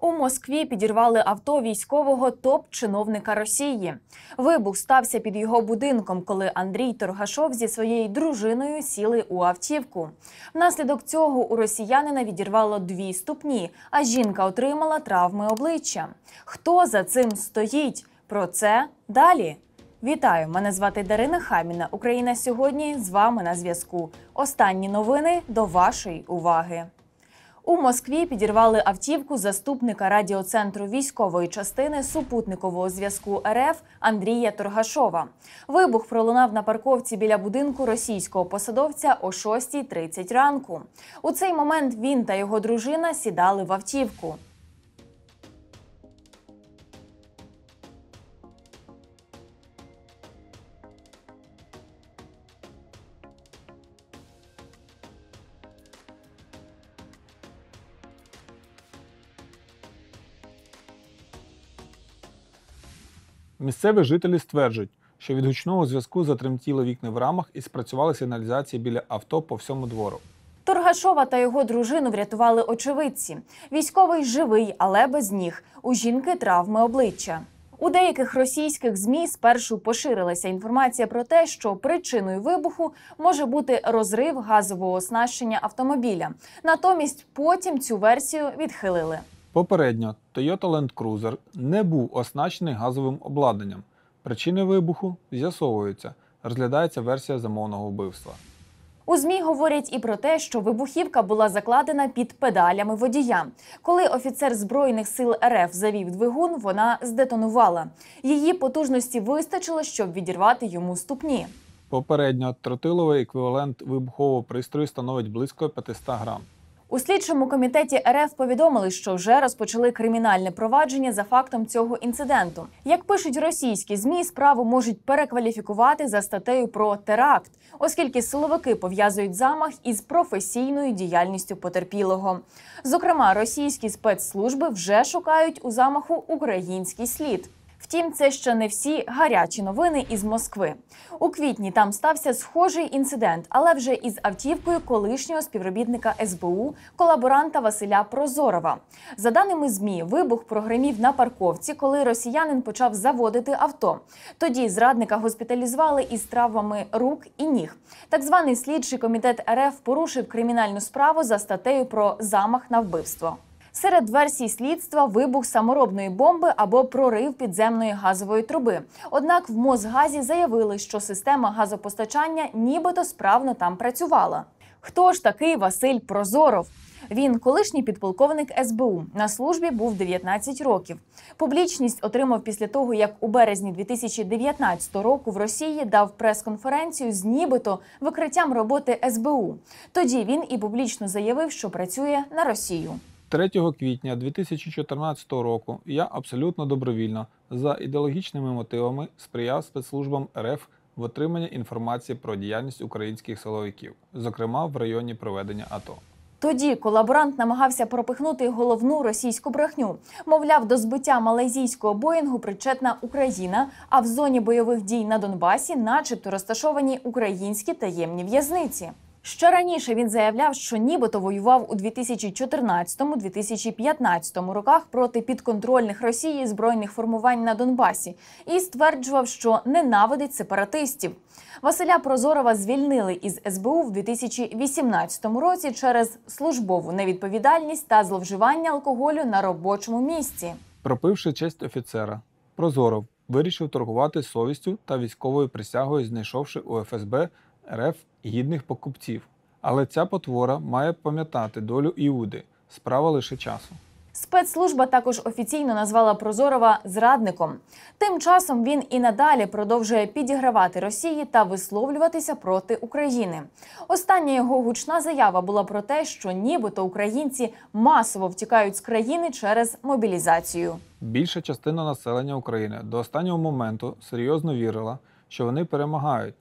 У Москві підірвали авто військового топ-чиновника Росії. Вибух стався під його будинком, коли Андрій Торгашов зі своєю дружиною сіли у автівку. Внаслідок цього у росіянина відірвало дві ступні, а жінка отримала травми обличчя. Хто за цим стоїть? Про це далі. Вітаю! Мене звати Дарина Хаміна. Україна сьогодні з вами на зв'язку. Останні новини до вашої уваги. У Москві підірвали автівку заступника радіоцентру військової частини супутникового зв'язку РФ Андрія Торгашова. Вибух пролунав на парковці біля будинку російського посадовця о 6.30 ранку. У цей момент він та його дружина сідали в автівку. Місцеві жителі стверджують, що від гучного зв'язку затремтіли вікна в рамах і спрацювали сигналізації біля авто по всьому двору. Торгашова та його дружину врятували очевидці. Військовий живий, але без ніг. У жінки травми обличчя. У деяких російських змі спершу поширилася інформація про те, що причиною вибуху може бути розрив газового оснащення автомобіля. Натомість потім цю версію відхилили. Попередньо Toyota Land Cruiser не був оснащений газовим обладнанням. Причини вибуху з'ясовуються. Розглядається версія замовного вбивства. У змі говорять і про те, що вибухівка була закладена під педалями водія. Коли офіцер збройних сил РФ завів двигун, вона здетонувала. Її потужності вистачило, щоб відірвати йому ступні. Попередньо тротиловий еквівалент вибухового пристрою становить близько 500 грам. У слідчому комітеті РФ повідомили, що вже розпочали кримінальне провадження за фактом цього інциденту. Як пишуть російські змі, справу можуть перекваліфікувати за статтею про теракт, оскільки силовики пов'язують замах із професійною діяльністю потерпілого. Зокрема, російські спецслужби вже шукають у замаху український слід. Втім, це ще не всі гарячі новини із Москви. У квітні там стався схожий інцидент, але вже із автівкою колишнього співробітника СБУ, колаборанта Василя Прозорова. За даними змі, вибух прогремів на парковці, коли росіянин почав заводити авто. Тоді зрадника госпіталізували із травмами рук і ніг. Так званий слідчий комітет РФ порушив кримінальну справу за статтею про замах на вбивство. Серед версій слідства вибух саморобної бомби або прорив підземної газової труби. Однак в Мосгазі заявили, що система газопостачання нібито справно там працювала. Хто ж такий Василь Прозоров? Він колишній підполковник СБУ на службі був 19 років. Публічність отримав після того, як у березні 2019 року в Росії дав прес-конференцію з нібито викриттям роботи СБУ. Тоді він і публічно заявив, що працює на Росію. 3 квітня 2014 року я абсолютно добровільно за ідеологічними мотивами сприяв спецслужбам РФ в отриманні інформації про діяльність українських силовиків, зокрема в районі проведення АТО. Тоді колаборант намагався пропихнути головну російську брехню. Мовляв, до збиття малайзійського боїнгу причетна Україна, а в зоні бойових дій на Донбасі, начебто, розташовані українські таємні в'язниці. Ще раніше він заявляв, що нібито воював у 2014-2015 роках проти підконтрольних Росії збройних формувань на Донбасі і стверджував, що ненавидить сепаратистів. Василя Прозорова звільнили із СБУ в 2018 році через службову невідповідальність та зловживання алкоголю на робочому місці. Пропивши честь офіцера, Прозоров вирішив торгувати совістю та військовою присягою, знайшовши у ФСБ РФ гідних покупців. Але ця потвора має пам'ятати долю Іуди. Справа лише часу. Спецслужба також офіційно назвала Прозорова зрадником. Тим часом він і надалі продовжує підігравати Росії та висловлюватися проти України. Остання його гучна заява була про те, що нібито українці масово втікають з країни через мобілізацію. Більша частина населення України до останнього моменту серйозно вірила, що вони перемагають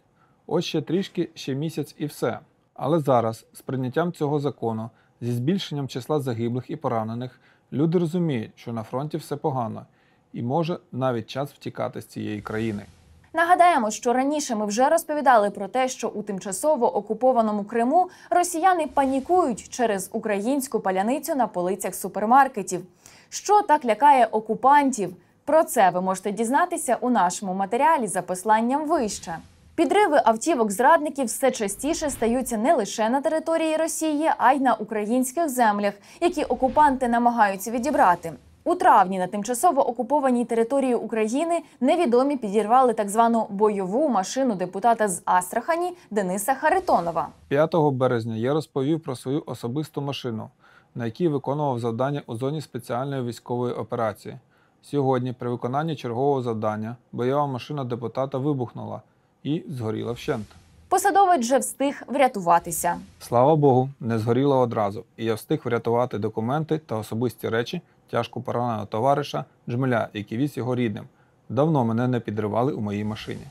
ось ще трішки ще місяць і все. Але зараз, з прийняттям цього закону, зі збільшенням числа загиблих і поранених, люди розуміють, що на фронті все погано, і може навіть час втікати з цієї країни. Нагадаємо, що раніше ми вже розповідали про те, що у тимчасово окупованому Криму росіяни панікують через українську паляницю на полицях супермаркетів. Що так лякає окупантів? Про це ви можете дізнатися у нашому матеріалі за посланням вище. Підриви автівок зрадників все частіше стаються не лише на території Росії, а й на українських землях, які окупанти намагаються відібрати. У травні на тимчасово окупованій території України невідомі підірвали так звану бойову машину депутата з Астрахані Дениса Харитонова. 5 березня я розповів про свою особисту машину, на якій виконував завдання у зоні спеціальної військової операції. Сьогодні, при виконанні чергового завдання, бойова машина депутата вибухнула і згоріла вщент. Посадовець вже встиг врятуватися. Слава Богу, не згоріло одразу, і я встиг врятувати документи та особисті речі тяжко пораненого товариша Джмеля, який віз його рідним. Давно мене не підривали у моїй машині.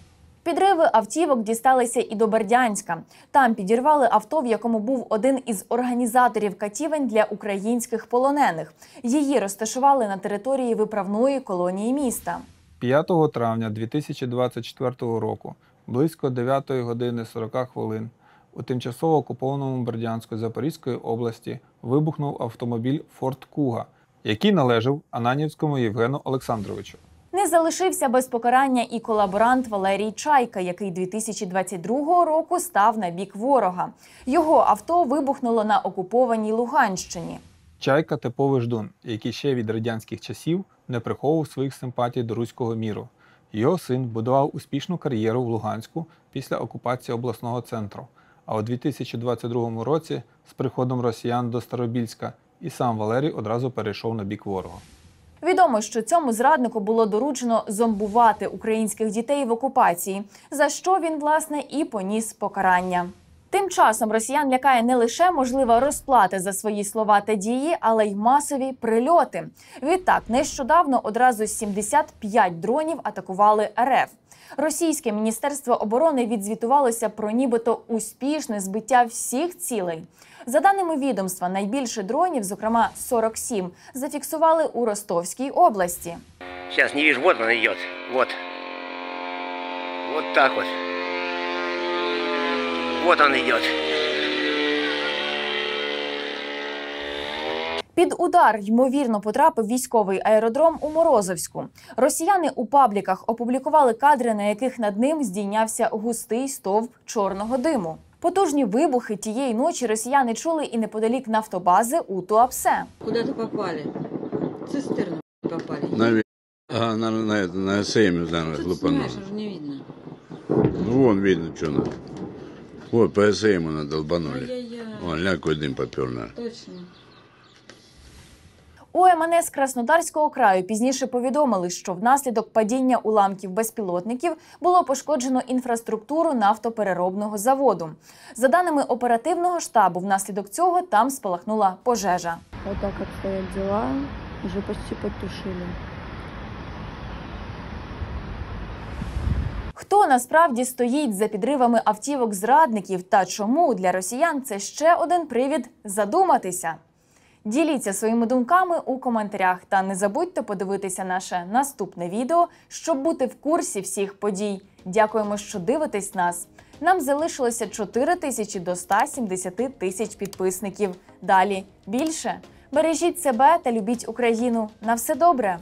Підриви автівок дісталися і до Бердянська. Там підірвали авто, в якому був один із організаторів катівень для українських полонених. Її розташували на території виправної колонії міста. 5 травня 2024 року близько 9 години 40 хвилин у тимчасово окупованому Бердянської Запорізької області вибухнув автомобіль Форт Куга, який належав Ананівському Євгену Олександровичу. Не залишився без покарання і колаборант Валерій Чайка, який 2022 року став на бік ворога. Його авто вибухнуло на окупованій Луганщині. Чайка типовий ждун, який ще від радянських часів не приховував своїх симпатій до руського міру. Його син будував успішну кар'єру в Луганську після окупації обласного центру. А у 2022 році з приходом росіян до Старобільська і сам Валерій одразу перейшов на бік ворога. Відомо, що цьому зраднику було доручено зомбувати українських дітей в окупації, за що він власне і поніс покарання. Тим часом росіян лякає не лише можлива розплата за свої слова та дії, але й масові прильоти. Відтак нещодавно одразу 75 дронів атакували РФ. Російське міністерство оборони відзвітувалося про нібито успішне збиття всіх цілей. За даними відомства, найбільше дронів, зокрема 47, зафіксували у Ростовській області. Зараз не віж, вот вона йде. Вот. Вот так от. Вот он идет. Під удар ймовірно потрапив військовий аеродром у Морозовську. Росіяни у пабліках опублікували кадри, на яких над ним здійнявся густий стовп чорного диму. Потужні вибухи тієї ночі росіяни чули і неподалік нафтобази у Туапсе. Куди ти попали? Цистерну попали. Навіть а, на, на, на, на, ну, на, на, на, на, на, на, на, на, на, Ой, ПСА ему надолбанули. Вон, ля дым попер на. Точно. У МНС Краснодарського краю пізніше повідомили, що внаслідок падіння уламків безпілотників було пошкоджено інфраструктуру нафтопереробного заводу. За даними оперативного штабу, внаслідок цього там спалахнула пожежа. Отак от стоять діла, вже почти потушили. Хто насправді стоїть за підривами автівок зрадників та чому для росіян це ще один привід задуматися? Діліться своїми думками у коментарях та не забудьте подивитися наше наступне відео, щоб бути в курсі всіх подій. Дякуємо, що дивитесь нас. Нам залишилося 4 тисячі до 170 тисяч підписників. Далі більше бережіть себе та любіть Україну. На все добре.